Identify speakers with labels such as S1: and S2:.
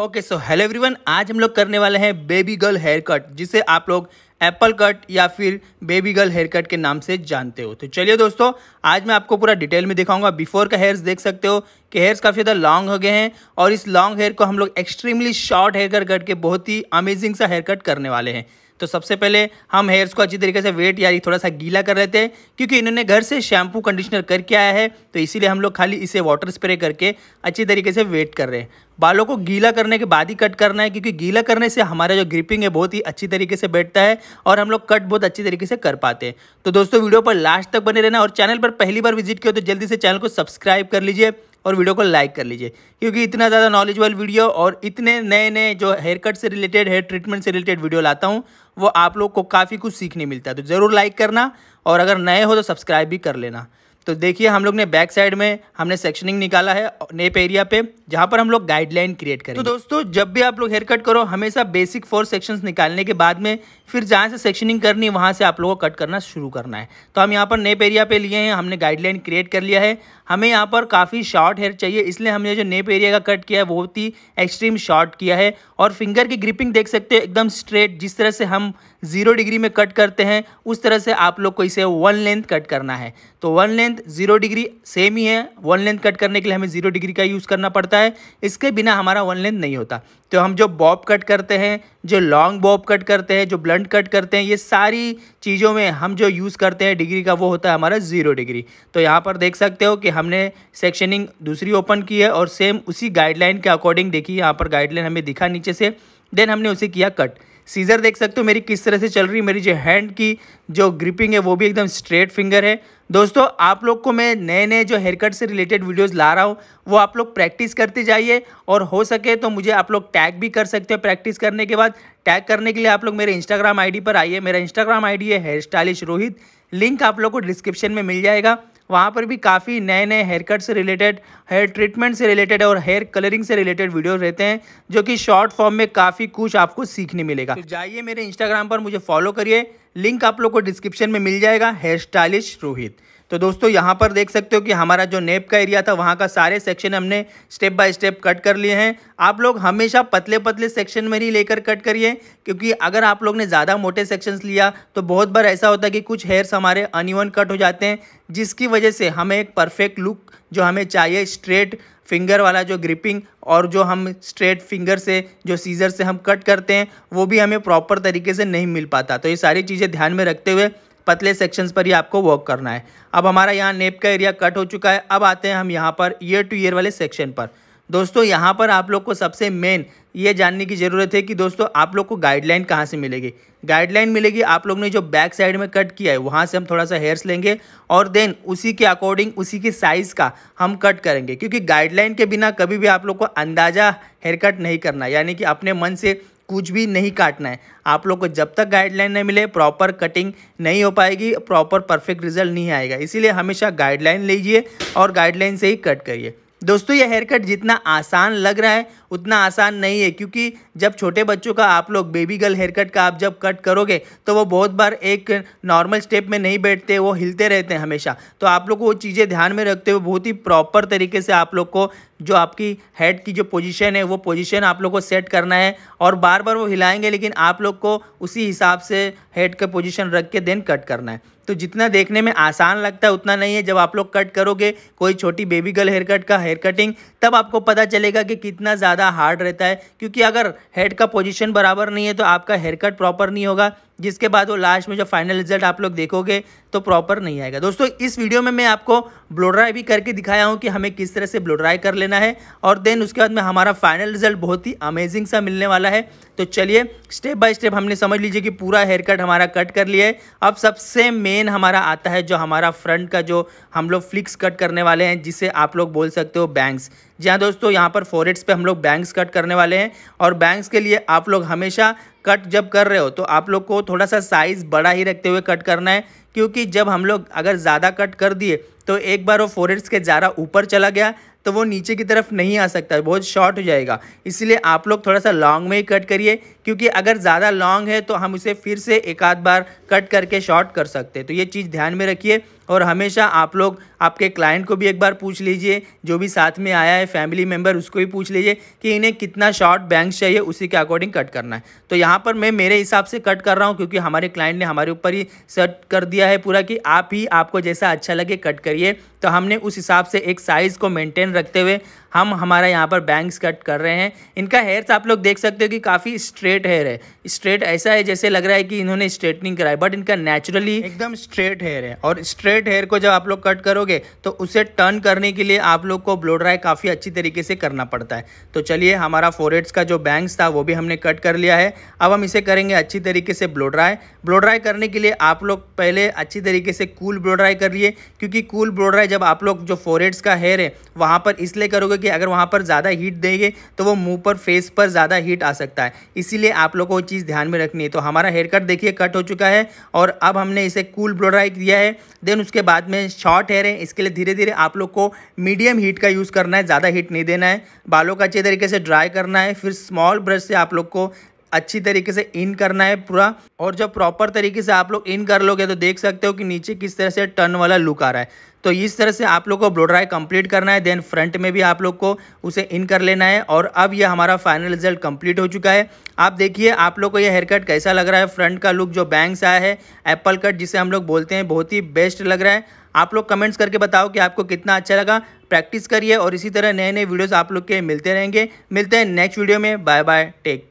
S1: okay so hello everyone आज हम लोग करने वाले हैं बेबी गर्ल हेयर कट जिसे आप लोग एप्पल कट या फिर बेबी गर्ल हेयर कट के नाम से जानते हो तो चलिए दोस्तों आज मैं आपको पूरा डिटेल में दिखाऊंगा बिफोर का हेयर्स देख सकते हो कि हेयर्स काफ़ी ज़्यादा लॉन्ग हो गए हैं और इस लॉन्ग हेयर को हम लोग एक्सट्रीमली शॉर्ट हेयर कट करके बहुत ही अमेजिंग सा हेयर कट करने वाले हैं तो सबसे पहले हम हेयर्स को अच्छी तरीके से वेट या थोड़ा सा गीला कर रहे थे क्योंकि इन्होंने घर से शैम्पू कंडीशनर करके आया है तो इसीलिए हम लोग खाली इसे वाटर स्प्रे करके अच्छी तरीके से वेट कर रहे हैं बालों को गीला करने के बाद ही कट करना है क्योंकि गीला करने से हमारा जो ग्रिपिंग है बहुत ही अच्छी तरीके से बैठता है और हम लोग कट बहुत अच्छी तरीके से कर पाते हैं तो दोस्तों वीडियो पर लास्ट तक बने रहना और चैनल पर पहली बार विजिट किया तो जल्दी से चैनल को सब्सक्राइब कर लीजिए और वीडियो को लाइक कर लीजिए क्योंकि इतना ज़्यादा नॉलेजेबल वीडियो और इतने नए नए जो हेयर कट से रिलेटेड हेयर ट्रीटमेंट से रिलेटेड वीडियो लाता हूँ वो आप लोग को काफ़ी कुछ सीखने मिलता है तो ज़रूर लाइक करना और अगर नए हो तो सब्सक्राइब भी कर लेना तो देखिए हम लोग ने बैक साइड में हमने सेक्शनिंग निकाला है नेप एरिया पे जहाँ पर हम लोग गाइडलाइन क्रिएट करें तो दोस्तों जब भी आप लोग हेयर कट करो हमेशा बेसिक फोर सेक्शंस निकालने के बाद में फिर जहाँ से सेक्शनिंग करनी वहाँ से आप लोगों को कट करना शुरू करना है तो हम यहाँ पर नेप एरिया पे लिए हैं हमने गाइडलाइन क्रिएट कर लिया है हमें यहाँ पर काफ़ी शॉर्ट हेयर चाहिए इसलिए हमने जो नेप एरिया का कट किया है बहुत ही एक्सट्रीम शॉर्ट किया है और फिंगर की ग्रिपिंग देख सकते हो एकदम स्ट्रेट जिस तरह से हम जीरो डिग्री में कट करते हैं उस तरह से आप लोग को इसे वन लेंथ कट करना है तो one length zero degree same ही है वन लेंथ कट करने के लिए हमें जीरो डिग्री का यूज़ करना पड़ता है इसके बिना हमारा वन लेंथ नहीं होता तो हम जो बॉब कट करते हैं जो लॉन्ग बॉब कट करते हैं जो ब्लंट कट करते हैं ये सारी चीज़ों में हम जो यूज़ करते हैं डिग्री का वो होता है हमारा जीरो डिग्री तो यहाँ पर देख सकते हो कि हमने सेक्शनिंग दूसरी ओपन की है और सेम उसी गाइडलाइन के अकॉर्डिंग देखी यहाँ पर गाइडलाइन हमें दिखा नीचे से देन हमने उसे किया कट सीज़र देख सकते हो मेरी किस तरह से चल रही मेरी जो हैंड की जो ग्रिपिंग है वो भी एकदम स्ट्रेट फिंगर है दोस्तों आप लोग को मैं नए नए जो हेयर कट से रिलेटेड वीडियोस ला रहा हूँ वो आप लोग प्रैक्टिस करते जाइए और हो सके तो मुझे आप लोग टैग भी कर सकते हो प्रैक्टिस करने के बाद टैग करने के लिए आप लोग मेरे इंस्टाग्राम आई पर आइए मेरा इंस्टाग्राम आई है हेयर स्टाइलिश रोहित लिंक आप लोग को डिस्क्रिप्शन में मिल जाएगा वहाँ पर भी काफ़ी नए नए हेयर कट से रिलेटेड हेयर ट्रीटमेंट से रिलेटेड और हेयर कलरिंग से रिलेटेड वीडियो रहते हैं जो कि शॉर्ट फॉर्म में काफ़ी कुछ आपको सीखने मिलेगा तो जाइए मेरे इंस्टाग्राम पर मुझे फॉलो करिए लिंक आप लोग को डिस्क्रिप्शन में मिल जाएगा हेयर स्टाइलिश रोहित तो दोस्तों यहाँ पर देख सकते हो कि हमारा जो नेप का एरिया था वहाँ का सारे सेक्शन हमने स्टेप बाय स्टेप कट कर लिए हैं आप लोग हमेशा पतले पतले सेक्शन में ही लेकर कट करिए क्योंकि अगर आप लोग ने ज़्यादा मोटे सेक्शंस लिया तो बहुत बार ऐसा होता है कि कुछ हेयर्स हमारे अनइवन कट हो जाते हैं जिसकी वजह से हमें एक परफेक्ट लुक जो हमें चाहिए स्ट्रेट फिंगर वाला जो ग्रिपिंग और जो हम स्ट्रेट फिंगर से जो सीज़र से हम कट करते हैं वो भी हमें प्रॉपर तरीके से नहीं मिल पाता तो ये सारी चीज़ें ध्यान में रखते हुए पतले सेक्शंस पर ही आपको वर्क करना है अब हमारा यहाँ नेप का एरिया कट हो चुका है अब आते हैं हम यहाँ पर ईयर टू ईयर वाले सेक्शन पर दोस्तों यहाँ पर आप लोग को सबसे मेन ये जानने की ज़रूरत है कि दोस्तों आप लोग को गाइडलाइन कहाँ से मिलेगी गाइडलाइन मिलेगी आप लोग ने जो बैक साइड में कट किया है वहाँ से हम थोड़ा सा हेयर्स लेंगे और देन उसी के अकॉर्डिंग उसी के साइज़ का हम कट करेंगे क्योंकि गाइडलाइन के बिना कभी भी आप लोग को अंदाज़ा हेयर कट नहीं करना यानी कि अपने मन से कुछ भी नहीं काटना है आप लोग को जब तक गाइडलाइन नहीं मिले प्रॉपर कटिंग नहीं हो पाएगी प्रॉपर परफेक्ट रिजल्ट नहीं आएगा इसीलिए हमेशा गाइडलाइन लीजिए और गाइडलाइन से ही कट करिए दोस्तों ये हेयर कट जितना आसान लग रहा है उतना आसान नहीं है क्योंकि जब छोटे बच्चों का आप लोग बेबी गर्ल हेयर कट का आप जब कट करोगे तो वो बहुत बार एक नॉर्मल स्टेप में नहीं बैठते वो हिलते रहते हैं हमेशा तो आप लोग को वो चीज़ें ध्यान में रखते हुए बहुत ही प्रॉपर तरीके से आप लोग को जो आपकी हेड की जो पोजिशन है वो पोजिशन आप लोग को सेट करना है और बार बार वो हिलाएंगे लेकिन आप लोग को उसी हिसाब से हेड का पोजिशन रख के देन कट करना है तो जितना देखने में आसान लगता है उतना नहीं है जब आप लोग कट करोगे कोई छोटी बेबी गर्ल हेयर कट का हेयर कटिंग तब आपको पता चलेगा कि कितना ज़्यादा हार्ड रहता है क्योंकि अगर हेड का पोजिशन बराबर नहीं है तो आपका हेयर कट प्रॉपर नहीं होगा जिसके बाद वो लास्ट में जब फाइनल रिजल्ट आप लोग देखोगे तो प्रॉपर नहीं आएगा दोस्तों इस वीडियो में मैं आपको ब्लोड्राई भी करके दिखाया हूँ कि हमें किस तरह से ब्लोड्राई कर लेना है और देन उसके बाद में हमारा फाइनल रिजल्ट बहुत ही अमेजिंग सा मिलने वाला है तो चलिए स्टेप बाय स्टेप हमने समझ लीजिए कि पूरा हेयर कट हमारा कट कर लिया है अब सबसे मेन हमारा आता है जो हमारा फ्रंट का जो हम लोग फ्लिक्स कट करने वाले हैं जिसे आप लोग बोल सकते हो बैंग्स जी हाँ दोस्तों यहाँ पर फोरेट्स पे हम लोग बैंक्स कट करने वाले हैं और बैंक्स के लिए आप लोग हमेशा कट जब कर रहे हो तो आप लोग को थोड़ा सा साइज़ बड़ा ही रखते हुए कट करना है क्योंकि जब हम लोग अगर ज़्यादा कट कर दिए तो एक बार वो फोरेट्स के ज़्यादा ऊपर चला गया तो वो नीचे की तरफ नहीं आ सकता बहुत शॉर्ट हो जाएगा इसलिए आप लोग थोड़ा सा लॉन्ग में ही कट करिए क्योंकि अगर ज़्यादा लॉन्ग है तो हम उसे फिर से एक आध बार कट करके शॉर्ट कर सकते हैं तो ये चीज़ ध्यान में रखिए और हमेशा आप लोग आपके क्लाइंट को भी एक बार पूछ लीजिए जो भी साथ में आया है फैमिली मेम्बर उसको भी पूछ लीजिए कि इन्हें कितना शॉर्ट बैंक चाहिए उसी के अकॉर्डिंग कट करना है तो यहाँ पर मैं मेरे हिसाब से कट कर रहा हूँ क्योंकि हमारे क्लाइंट ने हमारे ऊपर ही सेट कर दिया है पूरा कि आप ही आपको जैसा अच्छा लगे कट करिए तो हमने उस हिसाब से एक साइज़ को मेनटेन रखते हुए हम हमारा यहाँ पर बैंक्स कट कर रहे हैं इनका हेयर्स आप लोग देख सकते हो कि काफ़ी स्ट्रेट हेयर है स्ट्रेट ऐसा है जैसे लग रहा है कि इन्होंने स्ट्रेटनिंग कराई बट इनका नेचुरली एकदम स्ट्रेट हेयर है और स्ट्रेट स्ट्रेट हेयर को जब आप लोग कट करोगे तो उसे टर्न करने के लिए आप लोग को ब्लो ड्राई काफ़ी अच्छी तरीके से करना पड़ता है तो चलिए हमारा फोरहेड्स का जो बैंग्स था वो भी हमने कट कर लिया है अब हम इसे करेंगे अच्छी तरीके से ब्लो ड्राई ब्लो ड्राई करने के लिए आप लोग पहले अच्छी तरीके से कूल ब्लो ड्राई करिए क्योंकि कूल ब्लो ड्राई जब आप लोग जो फोरेड्स का हेयर है वहाँ पर इसलिए करोगे कि अगर वहाँ पर ज़्यादा हीट देंगे तो वो मुँह पर फेस पर ज़्यादा हीट आ सकता है इसीलिए आप लोग को वो चीज़ ध्यान में रखनी है तो हमारा हेयर कट देखिए कट हो चुका है और अब हमने इसे कूल ब्लो ड्राई किया है देन उसके बाद में शॉर्ट हेयर है इसके लिए धीरे धीरे आप लोग को मीडियम हीट का यूज़ करना है ज़्यादा हीट नहीं देना है बालों का अच्छे तरीके से ड्राई करना है फिर स्मॉल ब्रश से आप लोग को अच्छी तरीके से इन करना है पूरा और जब प्रॉपर तरीके से आप लोग इन कर लोगे तो देख सकते हो कि नीचे किस तरह से टर्न वाला लुक आ रहा है तो इस तरह से आप लोग को ब्लो ड्राई कंप्लीट करना है देन फ्रंट में भी आप लोग को उसे इन कर लेना है और अब यह हमारा फाइनल रिजल्ट कंप्लीट हो चुका है आप देखिए आप लोग को यह हेयर कट कैसा लग रहा है फ्रंट का लुक जो बैंक्स आया है एप्पल कट जिसे हम लोग बोलते हैं बहुत ही बेस्ट लग रहा है आप लोग कमेंट्स करके बताओ कि आपको कितना अच्छा लगा प्रैक्टिस करिए और इसी तरह नए नए वीडियोज़ आप लोग के मिलते रहेंगे मिलते हैं नेक्स्ट वीडियो में बाय बाय टेक